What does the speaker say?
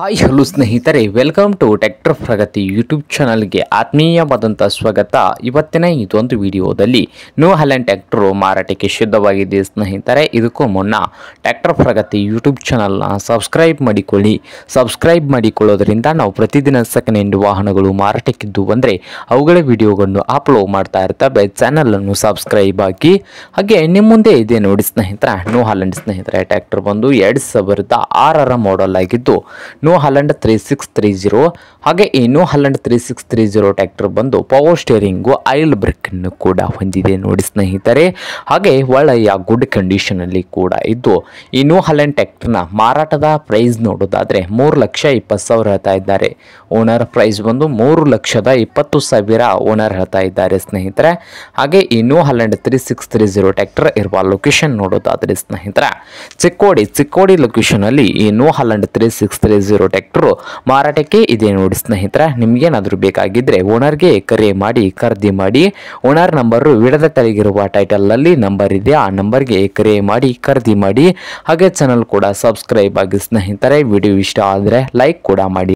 hi hello ಸ್ನೇಹಿತರೆ welcome to tractor Pragati YouTube ಚಾನಲ್ಗೆ ಆತ್ಮೀಯವಾದಂಥ ಸ್ವಾಗತ ಇವತ್ತಿನ ಇದೊಂದು ವಿಡಿಯೋದಲ್ಲಿ ನ್ಯೂ ಹ್ಯಾಲೆಂಡ್ ಟ್ಯಾಕ್ಟರು ಮಾರಾಟಕ್ಕೆ ಶುದ್ಧವಾಗಿದೆ ಸ್ನೇಹಿತರೆ ಇದಕ್ಕೂ ಮುನ್ನ ಟ್ಯಾಕ್ಟರ್ ಪ್ರಗತಿ ಯೂಟ್ಯೂಬ್ ಚಾನಲ್ನ ಸಬ್ಸ್ಕ್ರೈಬ್ ಮಾಡಿಕೊಳ್ಳಿ ಸಬ್ಸ್ಕ್ರೈಬ್ ಮಾಡಿಕೊಳ್ಳೋದ್ರಿಂದ ನಾವು ಪ್ರತಿದಿನ ಸೆಕೆಂಡ್ ವಾಹನಗಳು ಮಾರಾಟಕ್ಕಿದ್ದು ಅಂದರೆ ಅವುಗಳ ವಿಡಿಯೋಗಳನ್ನು ಅಪ್ಲೋಡ್ ಮಾಡ್ತಾ ಇರ್ತವೆ ಚಾನಲನ್ನು ಸಬ್ಸ್ಕ್ರೈಬ್ ಆಗಿ ಹಾಗೆ ನಿಮ್ಮ ಮುಂದೆ ಇದೆ ನೋಡಿ ಸ್ನೇಹಿತರ ನ್ಯೂ ಹ್ಯಾಲೆಂಡ್ ಸ್ನೇಹಿತರೆ ಟ್ಯಾಕ್ಟರ್ ಬಂದು ಎರಡು ಸಾವಿರದ ಆರರ ಮಾಡಲ್ ಆಗಿದ್ದು new Holland three six three zero ಹಾಗೆ new Holland three six three zero tractor ಬಂದು ಪವರ್ ಸ್ಟೇರಿಂಗು ಆಯಿಲ್ ಬ್ರೇಕನ್ನು ಕೂಡ ಹೊಂದಿದೆ ನೋಡಿ ಸ್ನೇಹಿತರೆ ಹಾಗೆ ಒಳ್ಳೆಯ ಗುಡ್ ಕಂಡೀಷನಲ್ಲಿ ಕೂಡ ಇದ್ದು ಇನೋ ಹಲೆಂಡ್ ಟ್ಯಾಕ್ಟರ್ನ ಮಾರಾಟದ ಪ್ರೈಸ್ ನೋಡೋದಾದರೆ ಮೂರು ಲಕ್ಷ ಇಪ್ಪತ್ತು ಸಾವಿರ ಹೇಳ್ತಾ ಇದ್ದಾರೆ ಓನರ್ ಪ್ರೈಸ್ ಬಂದು ಮೂರು ಲಕ್ಷದ ಇಪ್ಪತ್ತು ಸಾವಿರ ಓನರ್ ಹೇಳ್ತಾ ಇದ್ದಾರೆ ಸ್ನೇಹಿತರೆ ಹಾಗೆ new Holland three six three zero tractor ಇರುವ ಲೊಕೇಶನ್ ನೋಡೋದಾದರೆ ಸ್ನೇಹಿತರೆ ಚಿಕ್ಕೋಡಿ ಚಿಕ್ಕೋಡಿ ಲೊಕೇಶನಲ್ಲಿ new Holland three six three zero ಬಂದಿರೋ ಮಾರಾಟಕ್ಕೆ ಇದೆ ನೋಡಿ ಸ್ನೇಹಿತರ ಏನಾದರೂ ಬೇಕಾಗಿದ್ದರೆ ಓನರ್ಗೆ ಕರೆ ಮಾಡಿ ಖರೀದಿ ಮಾಡಿ ಓನರ್ ನಂಬರು ವಿಡದ ತಲೆಗಿರುವ ನಲ್ಲಿ ನಂಬರ್ ಇದೆ ಆ ನಂಬರ್ಗೆ ಕರೆ ಮಾಡಿ ಖರೀದಿ ಮಾಡಿ ಹಾಗೆ ಚಾನಲ್ ಕೂಡ ಸಬ್ಸ್ಕ್ರೈಬ್ ಆಗಿ ಸ್ನೇಹಿತರೆ ವಿಡಿಯೋ ಇಷ್ಟ ಆದರೆ ಲೈಕ್ ಕೂಡ ಮಾಡಿ